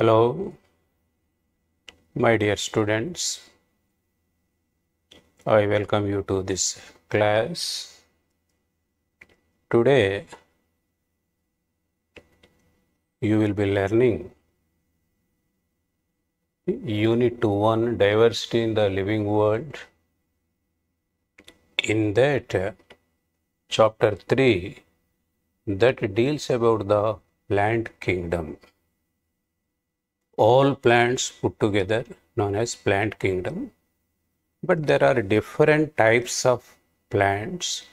Hello, my dear students. I welcome you to this class. Today, you will be learning Unit 1 Diversity in the Living World. In that, uh, chapter 3 that deals about the Plant kingdom all plants put together known as plant kingdom. But there are different types of plants.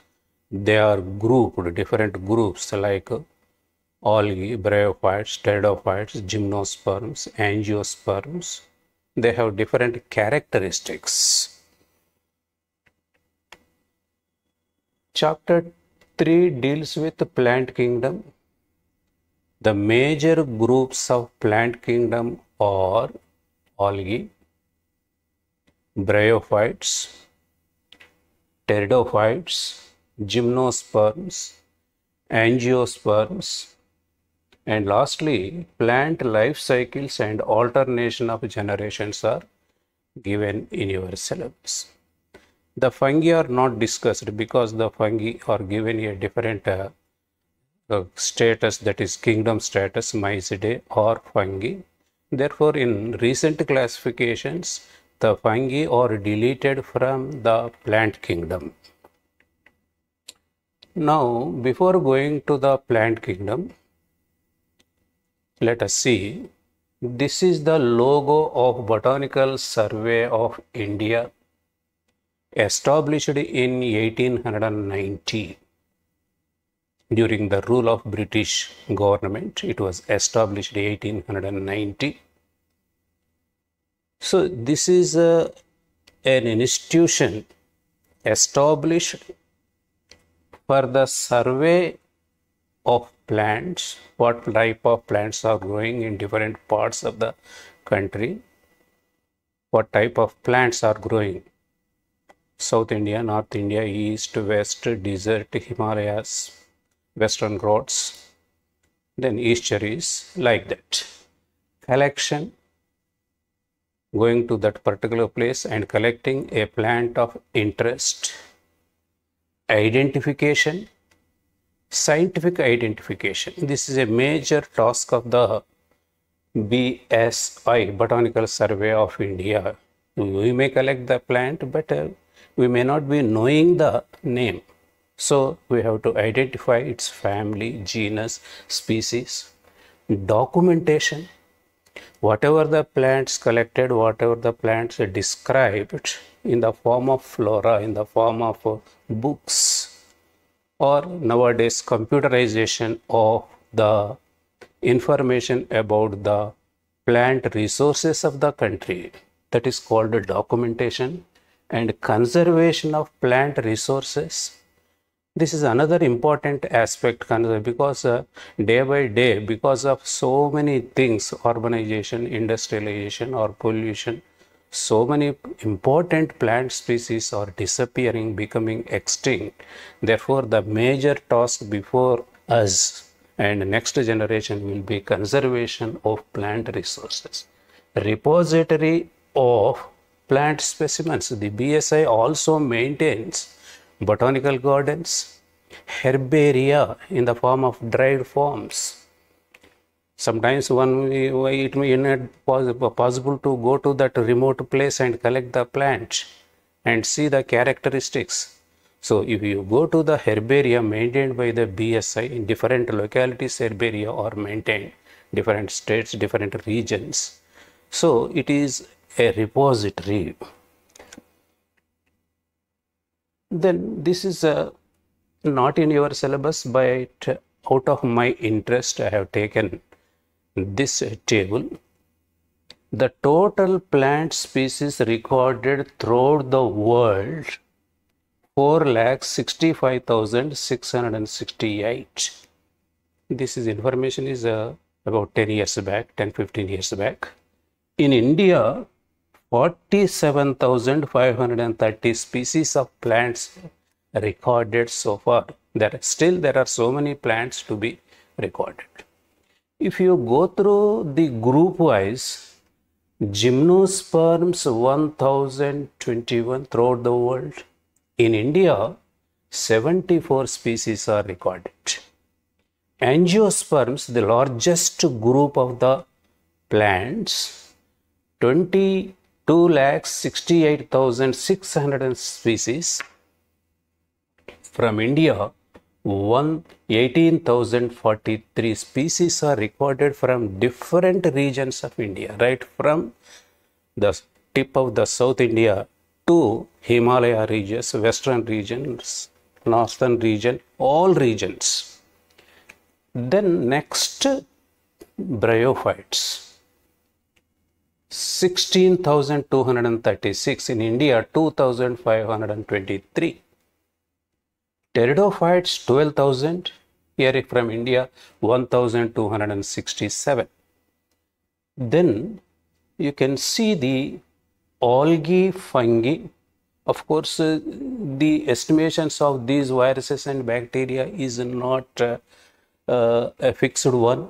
They are grouped, different groups like algae, bryophytes, pteridophytes, gymnosperms, angiosperms. They have different characteristics. Chapter 3 deals with plant kingdom the major groups of plant kingdom are algae, bryophytes, pteridophytes, gymnosperms, angiosperms, and lastly, plant life cycles and alternation of generations are given in your syllabus. The fungi are not discussed because the fungi are given a different uh, the status that is kingdom status Mycidae or fungi. Therefore, in recent classifications, the fungi are deleted from the plant kingdom. Now, before going to the plant kingdom, let us see. This is the logo of Botanical Survey of India established in 1890 during the rule of British government. It was established in 1890. So this is a, uh, an institution established for the survey of plants, what type of plants are growing in different parts of the country, what type of plants are growing. South India, North India, East, West, Desert, Himalayas, Western Ghats, then estuaries like that. Collection, going to that particular place and collecting a plant of interest. Identification, scientific identification. This is a major task of the BSI, Botanical Survey of India. We may collect the plant, but uh, we may not be knowing the name. So we have to identify its family, genus, species, documentation. Whatever the plants collected, whatever the plants described in the form of flora, in the form of books, or nowadays computerization of the information about the plant resources of the country that is called documentation and conservation of plant resources this is another important aspect because uh, day by day because of so many things urbanization industrialization or pollution so many important plant species are disappearing becoming extinct therefore the major task before us and next generation will be conservation of plant resources repository of plant specimens the bsi also maintains botanical gardens, herbaria in the form of dried forms. Sometimes one it may not possible to go to that remote place and collect the plant and see the characteristics. So if you go to the herbaria maintained by the BSI in different localities, herbaria are maintained, different states, different regions. So it is a repository then this is uh, not in your syllabus but out of my interest I have taken this table. The total plant species recorded throughout the world 4,65,668. This is information is uh, about 10 years back, 10-15 years back. In India, 47,530 species of plants recorded so far. There are, still there are so many plants to be recorded. If you go through the group wise, gymnosperms 1021 throughout the world. In India, 74 species are recorded. Angiosperms, the largest group of the plants, 20 2,68,600 species. From India, 18,043 species are recorded from different regions of India, right from the tip of the South India to Himalaya regions, western regions, northern region, all regions. Then next, bryophytes 16,236. In India, 2,523. Pteridophytes, 12,000. Here from India, 1,267. Then you can see the algae, fungi. Of course, uh, the estimations of these viruses and bacteria is not uh, uh, a fixed one.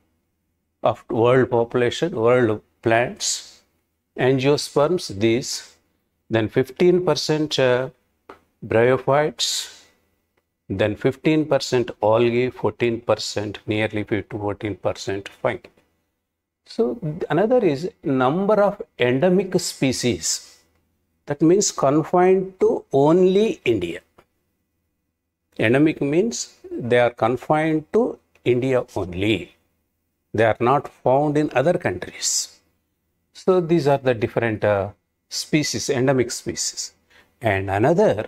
of world population, world plants, angiosperms, these, then 15% uh, bryophytes, then 15% algae, 14%, nearly 14% fungi. So another is number of endemic species. That means confined to only India. Endemic means they are confined to India only. They are not found in other countries. So these are the different uh, species, endemic species. And another,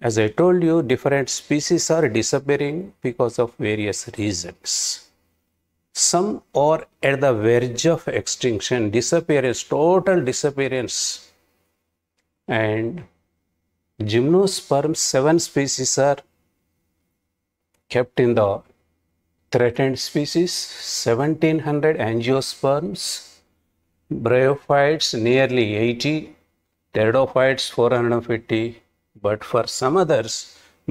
as I told you, different species are disappearing because of various reasons. Some are at the verge of extinction, disappearance, total disappearance. And gymnosperms, seven species are kept in the threatened species 1700 angiosperms, bryophytes nearly 80, pteridophytes 450, but for some others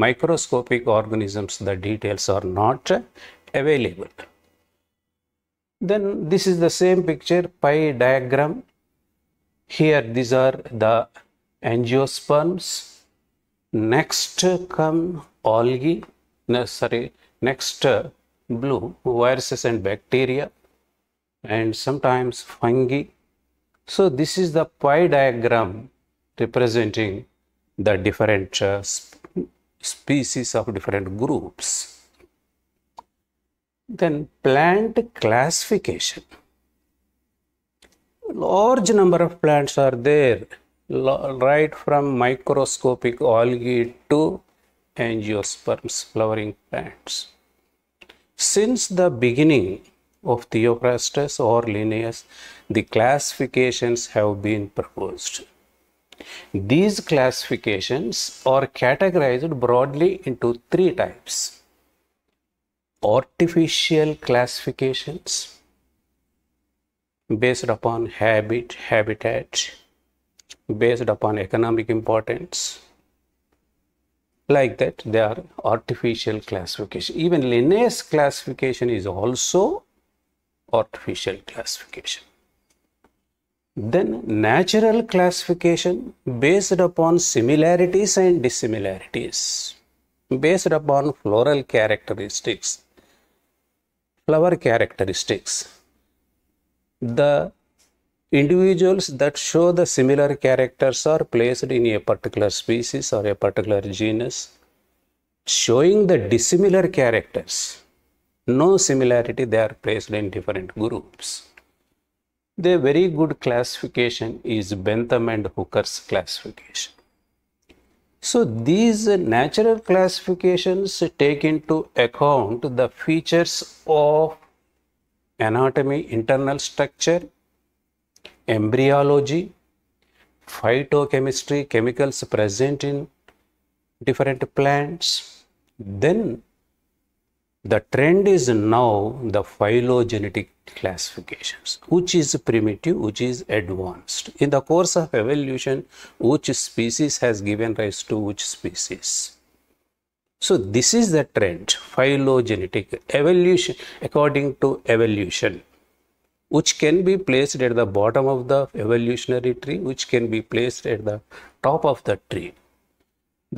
microscopic organisms the details are not available. Then this is the same picture pie diagram. Here these are the angiosperms. Next come algae, no, sorry, next blue viruses and bacteria and sometimes fungi. So this is the pie diagram representing the different uh, sp species of different groups. Then plant classification. Large number of plants are there, right from microscopic algae to angiosperms, flowering plants. Since the beginning of Theophrastus or Linnaeus, the classifications have been proposed. These classifications are categorized broadly into three types. Artificial classifications based upon habit, habitat, based upon economic importance, like that they are artificial classification even Linnaeus classification is also artificial classification then natural classification based upon similarities and dissimilarities based upon floral characteristics flower characteristics the individuals that show the similar characters are placed in a particular species or a particular genus showing the dissimilar characters no similarity they are placed in different groups the very good classification is bentham and hooker's classification so these natural classifications take into account the features of anatomy internal structure embryology, phytochemistry, chemicals present in different plants, then the trend is now the phylogenetic classifications, which is primitive, which is advanced. In the course of evolution, which species has given rise to which species? So this is the trend, phylogenetic evolution, according to evolution which can be placed at the bottom of the evolutionary tree, which can be placed at the top of the tree.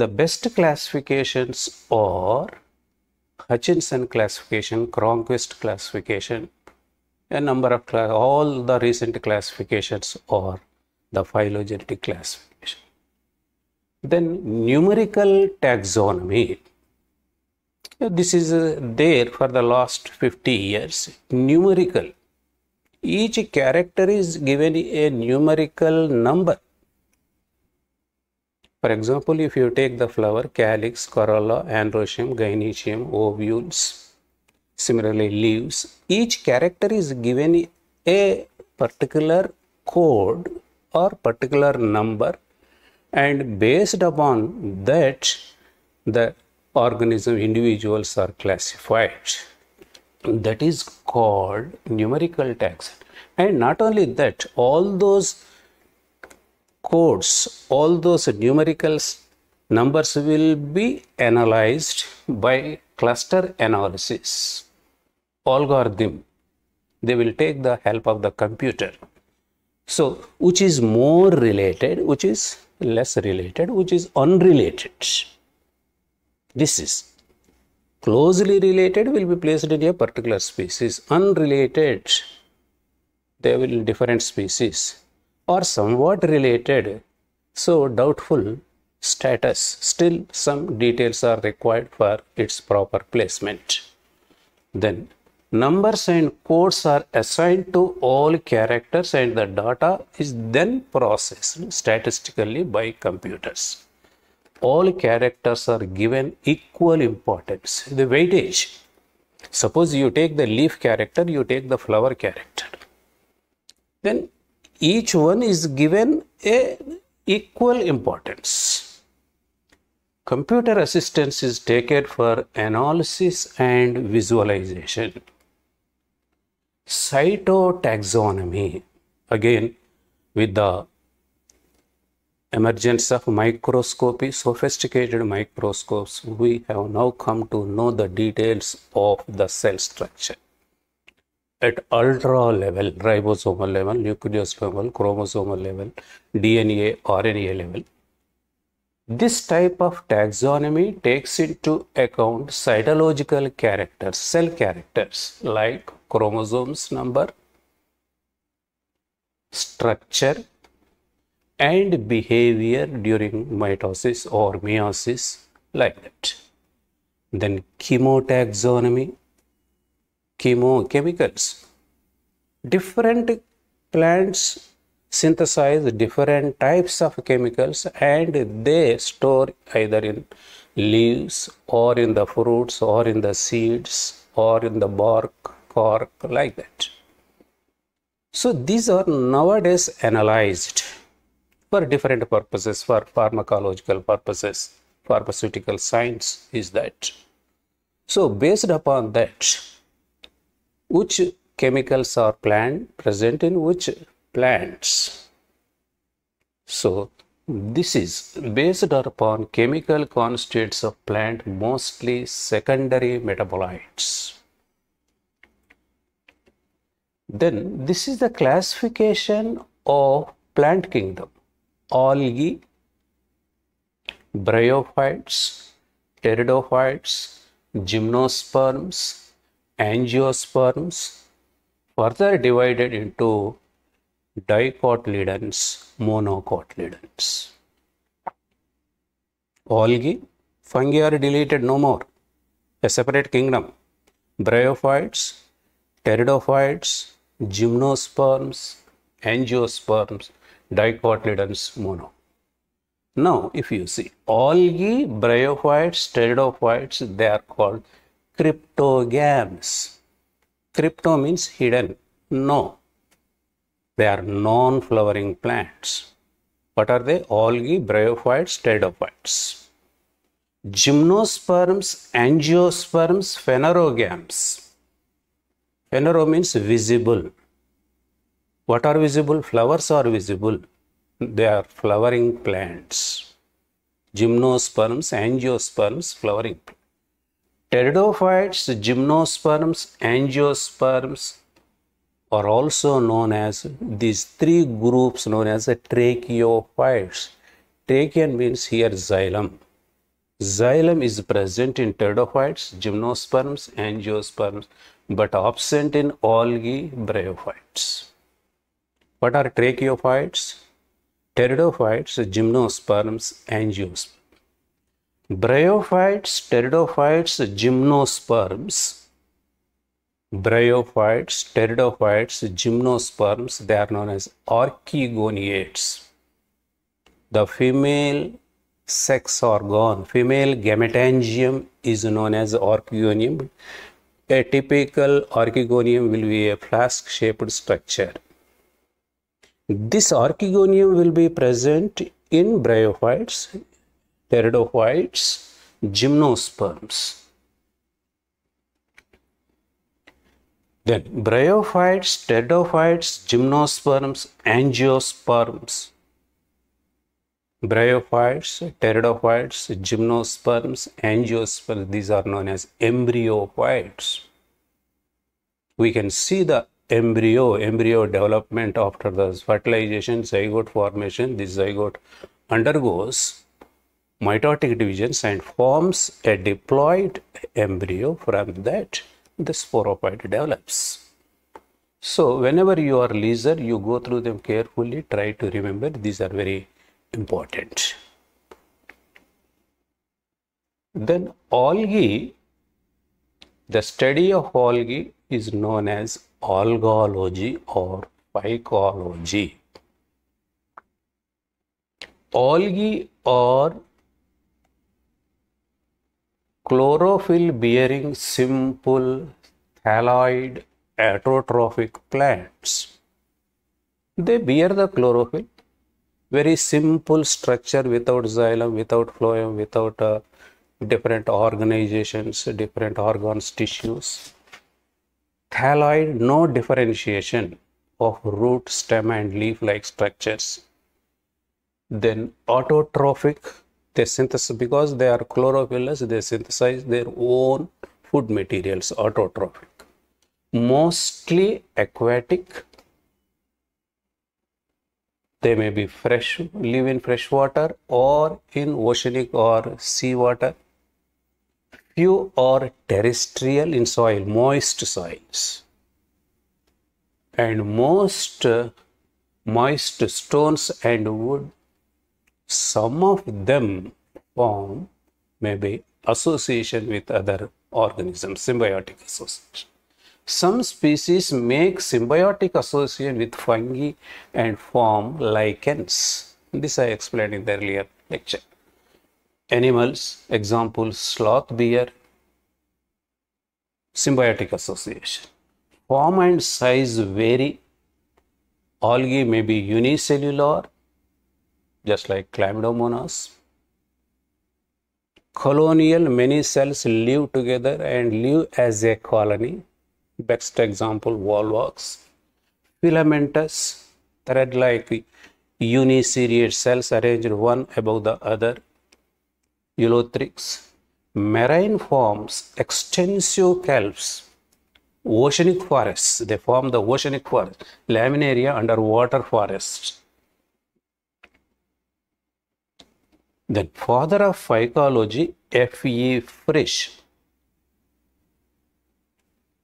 The best classifications are Hutchinson classification, Cronquist classification, a number of all the recent classifications are the phylogenetic classification. Then numerical taxonomy. This is uh, there for the last 50 years. Numerical each character is given a numerical number. For example, if you take the flower calyx, corolla, androsium, gynecium, ovules, similarly leaves, each character is given a particular code or particular number and based upon that the organism individuals are classified that is called numerical taxon and not only that all those codes all those numerical numbers will be analyzed by cluster analysis algorithm they will take the help of the computer so which is more related which is less related which is unrelated this is closely related will be placed in a particular species unrelated they will different species or somewhat related so doubtful status still some details are required for its proper placement then numbers and codes are assigned to all characters and the data is then processed statistically by computers all characters are given equal importance, the weightage. Suppose you take the leaf character, you take the flower character. Then each one is given a equal importance. Computer assistance is taken for analysis and visualization. Cytotaxonomy, again with the emergence of microscopy, sophisticated microscopes, we have now come to know the details of the cell structure. At ultra level, ribosomal level, nucleus level, chromosomal level, DNA, RNA level, this type of taxonomy takes into account cytological characters, cell characters like chromosomes number, structure, and behavior during mitosis or meiosis like that. Then chemotaxonomy, chemochemicals. Different plants synthesize different types of chemicals and they store either in leaves or in the fruits or in the seeds or in the bark, cork like that. So these are nowadays analyzed for different purposes, for pharmacological purposes, pharmaceutical science is that. So based upon that, which chemicals are plant present in which plants? So this is based upon chemical constituents of plant mostly secondary metabolites then this is the classification of plant kingdom algae, bryophytes, pteridophytes, gymnosperms, angiosperms, further divided into dicotyledons, monocotyledons. Algae, fungi are deleted no more, a separate kingdom. Bryophytes, pteridophytes, gymnosperms, angiosperms dicotyledons mono. Now, if you see algae, bryophytes, pteridophytes, they are called cryptogams. Crypto means hidden. No, they are non-flowering plants. What are they? Algae, bryophytes, pteridophytes. Gymnosperms, angiosperms, phanerogams. Phanero means visible. What are visible? Flowers are visible. They are flowering plants. Gymnosperms, angiosperms, flowering. Pteridophytes, gymnosperms, angiosperms are also known as these three groups known as the tracheophytes. Trachean means here xylem. Xylem is present in pteridophytes, gymnosperms, angiosperms, but absent in algae bryophytes. What are tracheophytes? Pteridophytes, gymnosperms, angiosperms. Bryophytes, pteridophytes, gymnosperms. Bryophytes, pteridophytes, gymnosperms, they are known as orchigoniates. The female sex organ, female gametangium is known as orchigonium. A typical orchigonium will be a flask-shaped structure. This archegonium will be present in bryophytes, pteridophytes, gymnosperms. Then bryophytes, pteridophytes, gymnosperms, angiosperms. Bryophytes, pteridophytes, gymnosperms, angiosperms, these are known as embryophytes. We can see the embryo, embryo development after the fertilization, zygote formation, this zygote undergoes mitotic divisions and forms a diploid embryo from that the sporophyte develops. So whenever you are leisure, you go through them carefully, try to remember these are very important. Then algae, the study of algae is known as algology or phycology. Algae are chlorophyll bearing simple thalloid autotrophic plants. They bear the chlorophyll, very simple structure without xylem, without phloem, without uh, different organizations, different organs, tissues Thalloid, no differentiation of root, stem and leaf-like structures. Then autotrophic, they synthesize, because they are chlorophyllous, they synthesize their own food materials, autotrophic. Mostly aquatic, they may be fresh, live in fresh water or in oceanic or sea water few are terrestrial in soil, moist soils. And most uh, moist stones and wood, some of them form maybe association with other organisms, symbiotic association. Some species make symbiotic association with fungi and form lichens. This I explained in the earlier lecture animals, example sloth bear, symbiotic association. Form and size vary. Algae may be unicellular, just like Chlamydomonas. Colonial, many cells live together and live as a colony. Best example, wallworks. Filamentous, thread-like uniseriate cells arranged one above the other Eulothrix, marine forms extensive kelps, oceanic forests, they form the oceanic forest, laminaria underwater forests. The father of phycology, F.E. Frisch.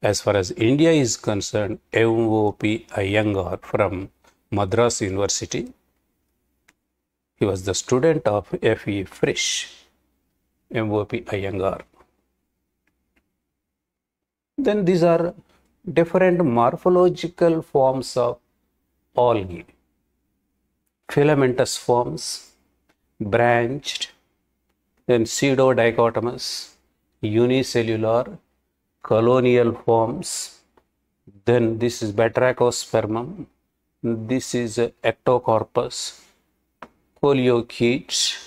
As far as India is concerned, M.O.P. Iyengar from Madras University. He was the student of F.E. Frisch. MOP Then these are different morphological forms of algae. Filamentous forms, branched, then pseudodichotomous, unicellular, colonial forms, then this is batrachospermum, this is ectocorpus, coleochaete,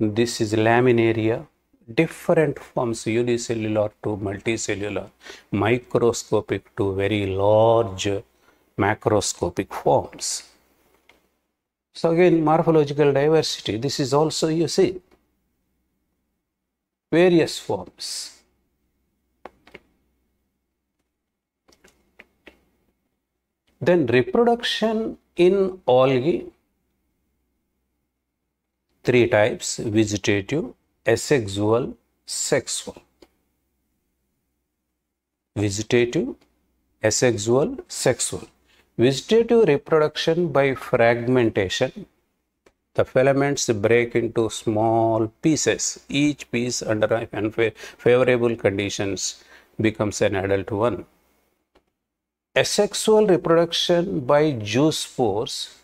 this is laminaria, different forms unicellular to multicellular, microscopic to very large macroscopic forms. So again morphological diversity, this is also you see various forms. Then reproduction in algae, three types, vegetative, asexual, sexual. Vegetative, asexual, sexual. Vegetative reproduction by fragmentation. The filaments break into small pieces. Each piece under favorable conditions becomes an adult one. Asexual reproduction by juice force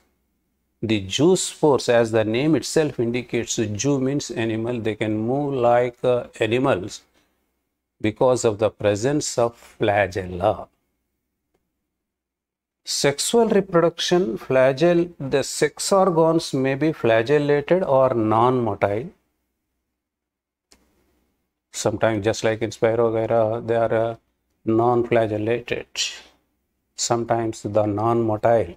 the juice force, as the name itself indicates, Jew means animal, they can move like uh, animals because of the presence of flagella. Sexual reproduction, flagell, the sex organs may be flagellated or non-motile. Sometimes, just like in Spirogyra, they are uh, non-flagellated. Sometimes the non-motile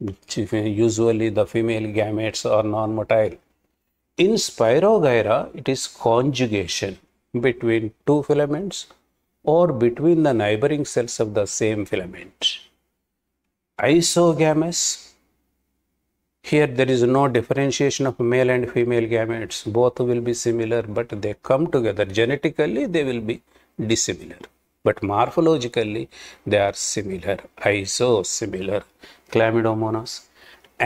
usually the female gametes are non-motile. In spirogyra, it is conjugation between two filaments or between the neighboring cells of the same filament. Isogamous, here there is no differentiation of male and female gametes. Both will be similar, but they come together. Genetically, they will be dissimilar but morphologically they are similar, isosimilar. Chlamydomonas,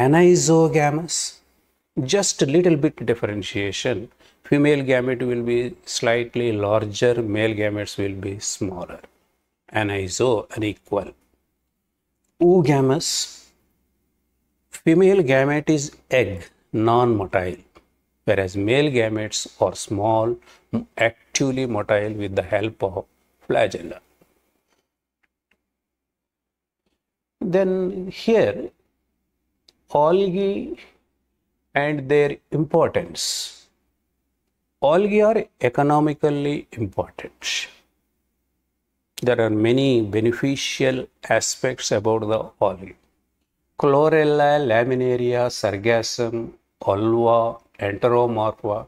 anisogamous, just a little bit differentiation. Female gamete will be slightly larger, male gametes will be smaller. Aniso, unequal. Oogamous, female gamete is egg, non-motile, whereas male gametes are small, actively motile with the help of agenda. Then here algae and their importance. Algae are economically important. There are many beneficial aspects about the algae. Chlorella, laminaria, sargassum, olva, enteromorpha,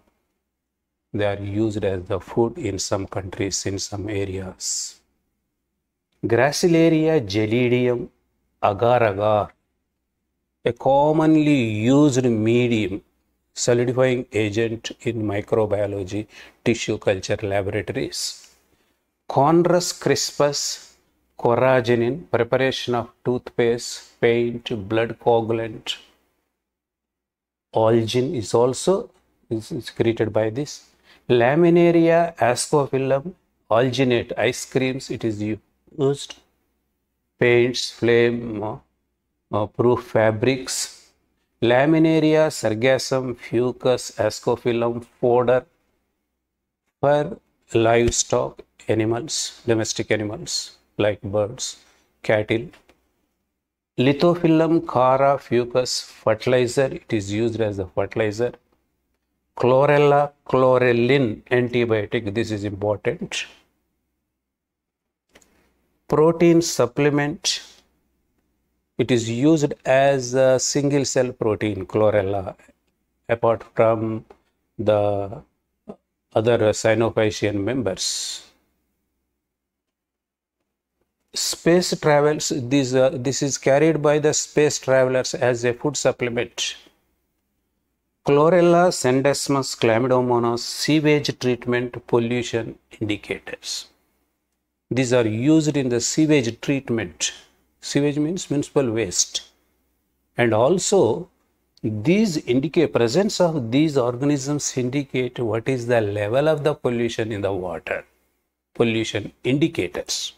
they are used as the food in some countries, in some areas. Gracilaria gelidium agar-agar, a commonly used medium solidifying agent in microbiology tissue culture laboratories. Conrus crispus coragenin, preparation of toothpaste, paint, blood coagulant. Algin is also is created by this Laminaria, ascophyllum, alginate, ice creams, it is used. Paints, flame, uh, uh, proof fabrics. Laminaria, sargassum, fucus, ascophyllum, fodder for livestock animals, domestic animals like birds, cattle. Lithophyllum, cara, fucus, fertilizer, it is used as a fertilizer chlorella chlorellin antibiotic this is important protein supplement it is used as a single cell protein chlorella apart from the other cyanophysian members space travels this uh, this is carried by the space travelers as a food supplement Chlorella sandesmus chlamydomonas sewage treatment pollution indicators. These are used in the sewage treatment. Sewage means municipal waste. And also these indicate presence of these organisms indicate what is the level of the pollution in the water. Pollution indicators.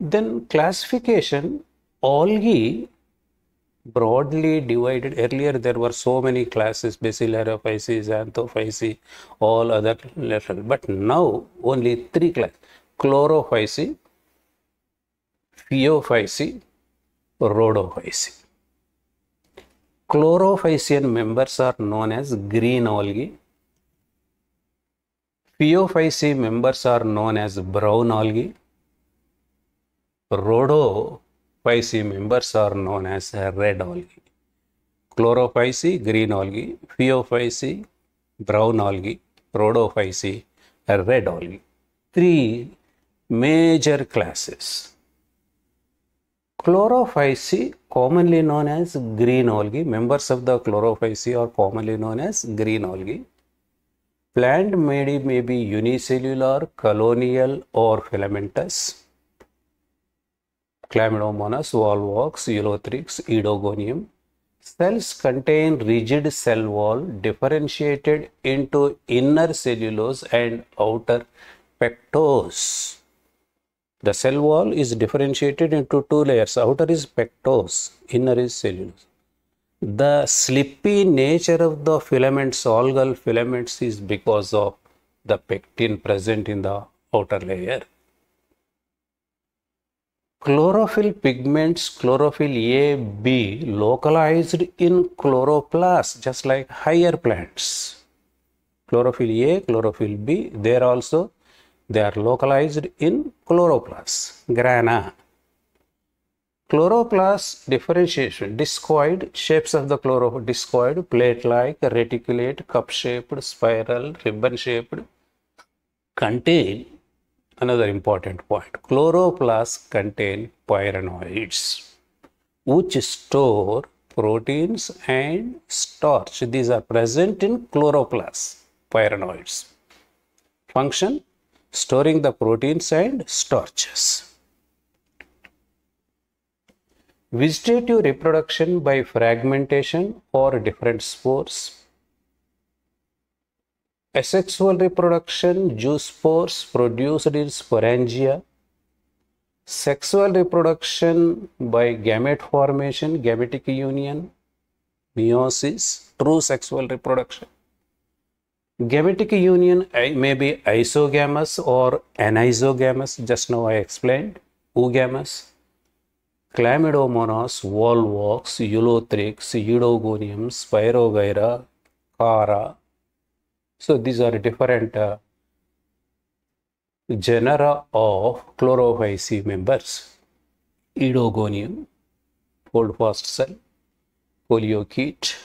Then classification algae broadly divided. Earlier, there were so many classes, Basilarophysi, Xanthophysi, all other lateral. But now, only three class: Chlorophysi, Pheophysi, Rhodophysi. Chlorophysian members are known as green algae. Pheophysi members are known as brown algae. Rhodo Phyce members are known as red algae. Chlorophyce green algae, Phaeophyce brown algae, Rhodophyceae, red algae. Three major classes. Chlorophyce commonly known as green algae, members of the chlorophyce are commonly known as green algae. Plant may, may be unicellular, colonial or filamentous Chlamydomonas, Volvox, Eulothrix, Edogonium. Cells contain rigid cell wall differentiated into inner cellulose and outer pectose. The cell wall is differentiated into two layers. Outer is pectose, inner is cellulose. The slippy nature of the filaments, algal filaments, is because of the pectin present in the outer layer. Chlorophyll pigments, chlorophyll A, B, localized in chloroplasts, just like higher plants. Chlorophyll A, chlorophyll B, there also they are localized in chloroplasts, grana. Chloroplast differentiation, discoid, shapes of the chloroplast, discoid, plate-like, reticulate, cup-shaped, spiral, ribbon-shaped, contain another important point. Chloroplasts contain pyrenoids which store proteins and starch. These are present in chloroplasts, pyrenoids. Function storing the proteins and starches. Vegetative reproduction by fragmentation or different spores Asexual reproduction, juice spores produced in sporangia. Sexual reproduction by gamete formation, gametic union, meiosis, true sexual reproduction. Gametic union may be isogamous or anisogamous, just now I explained, oogamous. Chlamydomonas, volvox, Eulothrix, eudogonium, spirogyra, cara, so these are different uh, genera of chlorophyce members. Edogonium, fold fast cell, coleochaete,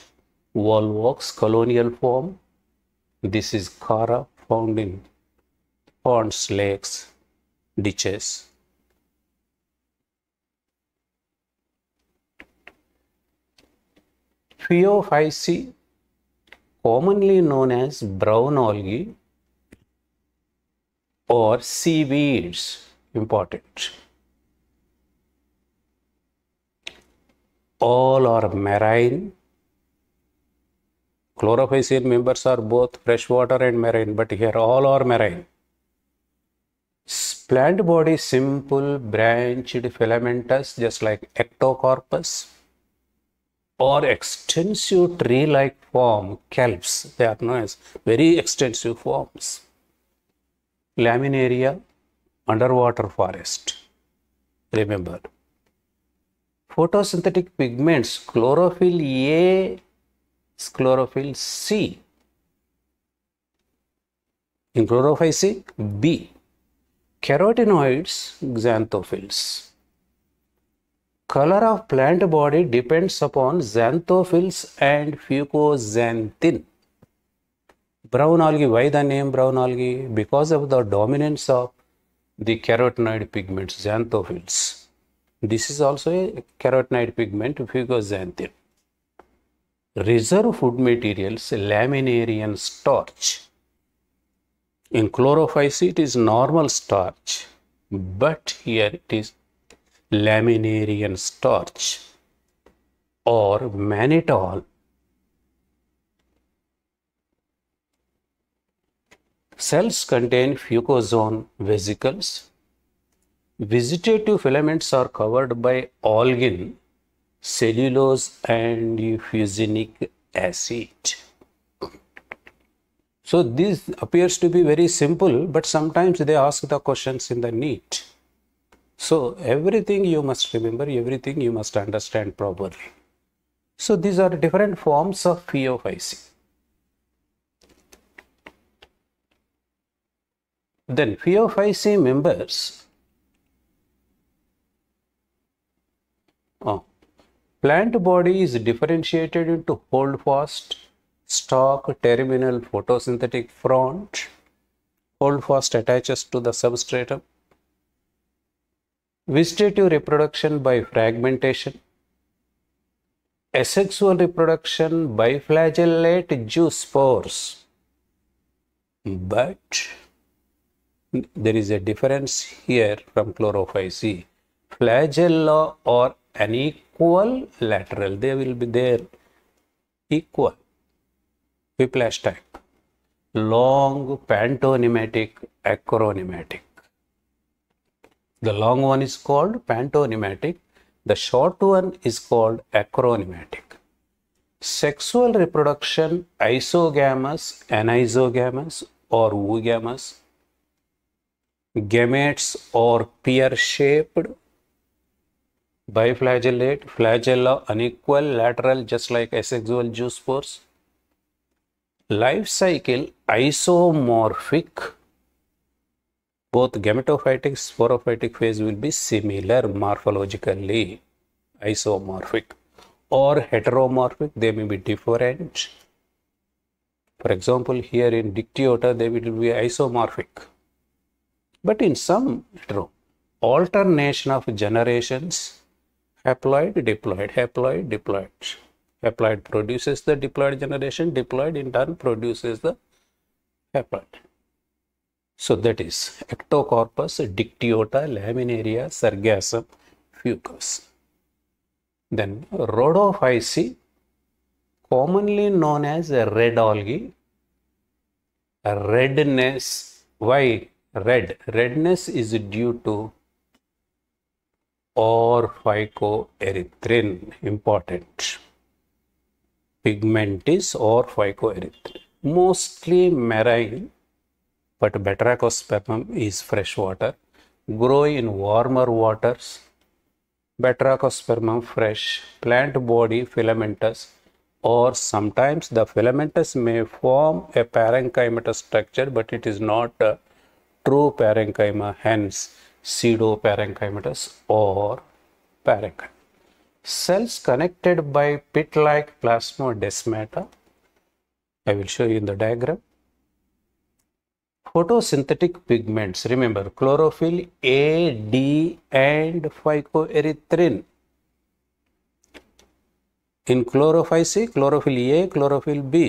volvox, colonial form. This is cara found in ponds, lakes, ditches. Pheophyce commonly known as brown algae or seaweeds. Important. All are marine. Chlorophycene members are both freshwater and marine, but here all are marine. Plant body simple, branched, filamentous, just like ectocorpus or extensive tree-like form, kelps, they are known as very extensive forms. Laminaria, underwater forest. Remember, photosynthetic pigments, chlorophyll A, chlorophyll C. In chlorophyll C, B. Carotenoids, xanthophylls color of plant body depends upon xanthophylls and fucoxanthin. Brown algae, why the name brown algae? Because of the dominance of the carotenoid pigments, xanthophylls. This is also a carotenoid pigment, fucoxanthin. Reserve food materials, laminarian starch. In chlorophyce, it is normal starch, but here it is laminarian starch or mannitol cells contain fucosone vesicles vegetative filaments are covered by algin cellulose and euphoxenic acid so this appears to be very simple but sometimes they ask the questions in the neat. So everything you must remember, everything you must understand properly. So these are different forms of po of c Then po of c members oh, plant body is differentiated into hold fast, stalk, terminal, photosynthetic front. Hold fast attaches to the substratum vegetative reproduction by fragmentation, asexual reproduction by flagellate juice spores. But there is a difference here from chlorophyce. Flagella are unequal lateral, they will be there equal. Whiplash type, long pantonymatic, acronymatic. The long one is called pantonymatic. The short one is called acronymatic. Sexual reproduction isogamous, anisogamous or oogamous. Gametes or pear-shaped. Biflagellate, flagella unequal, lateral just like asexual juice spores. Life cycle isomorphic both gametophytic sporophytic phase will be similar morphologically isomorphic or heteromorphic they may be different for example here in dictyota they will be isomorphic but in some hetero alternation of generations haploid diploid haploid diploid haploid produces the diploid generation diploid in turn produces the haploid so that is ectocorpus, dictyota, laminaria, sargassum, fucus. Then Rhodophyce, commonly known as red algae. Redness, why red? Redness is due to orphycoerythrin, important. Pigment is orphycoerythrin, mostly marine but Batrachospermum is fresh water. Grow in warmer waters. Batrachospermum fresh, plant body filamentous, or sometimes the filamentous may form a parenchymatous structure, but it is not a true parenchyma, hence pseudoparenchymatous or parenchyma. Cells connected by pit-like plasmodesmata. I will show you in the diagram photosynthetic pigments remember chlorophyll a d and phycoerythrin in chlorophyce chlorophyll a chlorophyll b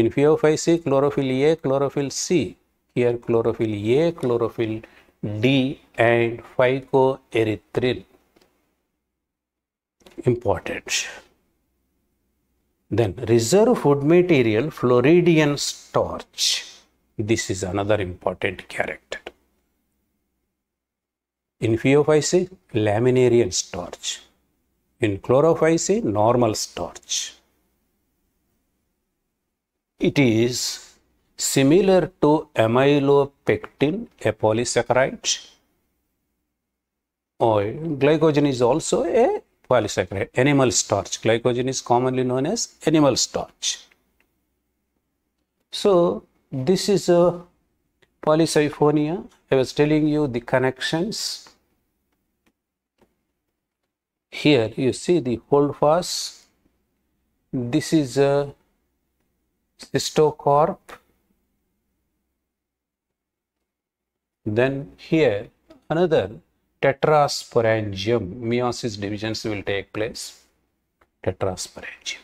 in pheophyce chlorophyll a chlorophyll c here chlorophyll a chlorophyll d and phycoerythrin important then reserve food material floridian starch this is another important character. In pheophysi, laminarian starch. In chlorophysi, normal starch. It is similar to amylopectin, a polysaccharide, or glycogen is also a polysaccharide, animal starch. Glycogen is commonly known as animal starch. So, this is a polysiphonia. I was telling you the connections. Here you see the holdfast. This is a cystocorp. Then here another tetrasporangium. Meiosis divisions will take place. Tetrasporangium.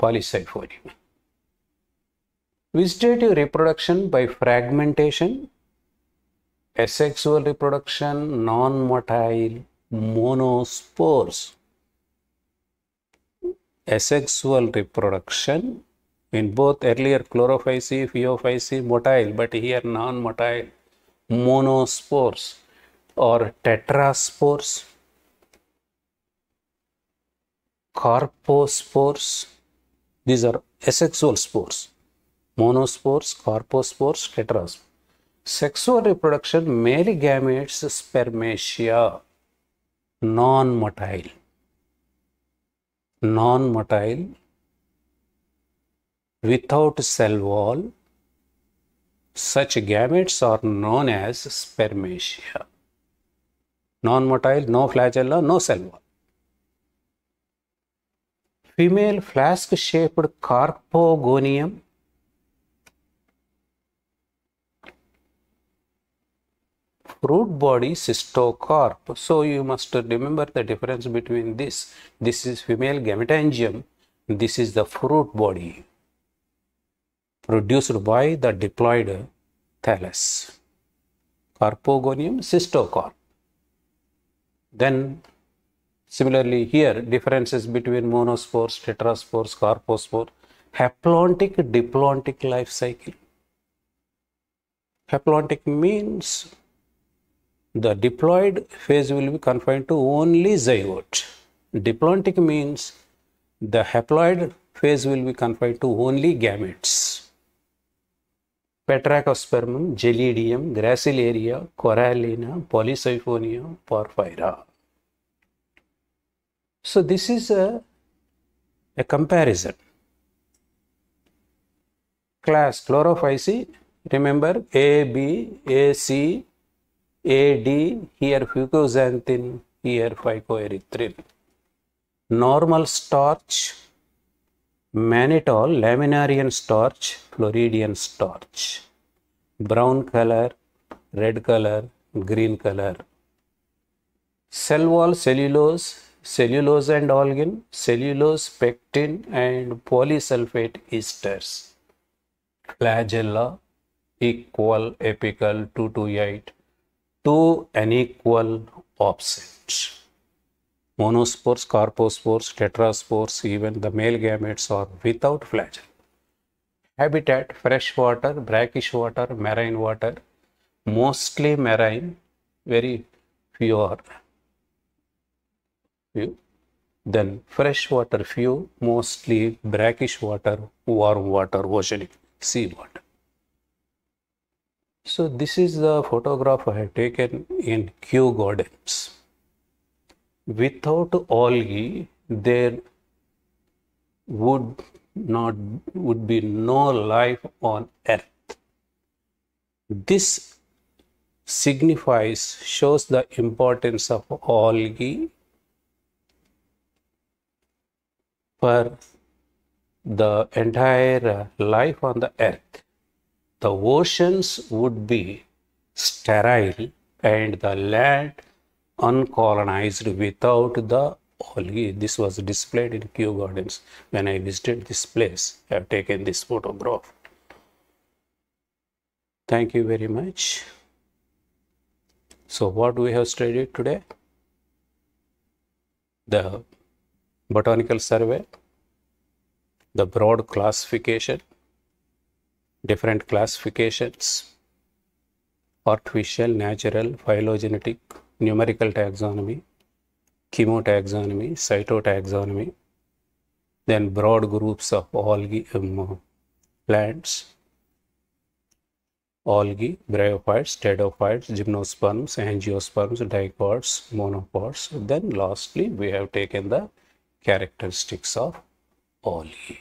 Polysiphonia. Vegetative reproduction by fragmentation, asexual reproduction, non-motile, monospores. Asexual reproduction in both earlier chlorophyce, pheophyce, motile, but here non-motile, monospores or tetraspores, carpospores, these are asexual spores. monospores, corpospores, tetraspores. Sexual reproduction, male gametes, spermatia, non-motile. Non-motile, without cell wall, such gametes are known as spermatia. Non-motile, no flagella, no cell wall. Female flask-shaped carpogonium Fruit body cystocarp. So you must remember the difference between this. This is female gametangium. This is the fruit body produced by the diploid thallus. Carpogonium cystocarp. Then similarly here differences between monospores, tetraspores, carpospores, haplontic, diplontic life cycle. Haplontic means the diploid phase will be confined to only zygote. Diplontic means the haploid phase will be confined to only gametes. Petracospermum, Gelidium, Gracilaria, Corallina, Polysiphonia, Porphyra. So this is a, a comparison. Class chlorophyce, remember A, B, A, C, AD, here fucoxanthin, here phycoerythrin. Normal starch, mannitol, laminarian starch, floridian starch. Brown color, red color, green color. Cell wall cellulose, cellulose and olgin, cellulose, pectin and polysulfate esters. Flagella equal apical 228 two unequal opposite monospores, carpospores, tetraspores, even the male gametes are without flagellum. Habitat, fresh water, brackish water, marine water, mostly marine, very few are few. Then fresh water few, mostly brackish water, warm water, oceanic sea water. So this is the photograph I have taken in Kew Gardens. Without algae, there would not would be no life on earth. This signifies shows the importance of algae for the entire life on the earth the oceans would be sterile and the land uncolonized without the algae. This was displayed in Kew Gardens when I visited this place. I have taken this photograph. Thank you very much. So what we have studied today? The botanical survey, the broad classification, different classifications artificial, natural, phylogenetic, numerical taxonomy, chemotaxonomy, cytotaxonomy, then broad groups of algae, um, plants, algae, bryophytes, pteridophytes, gymnosperms, angiosperms, dicots, monopods. Then lastly, we have taken the characteristics of algae.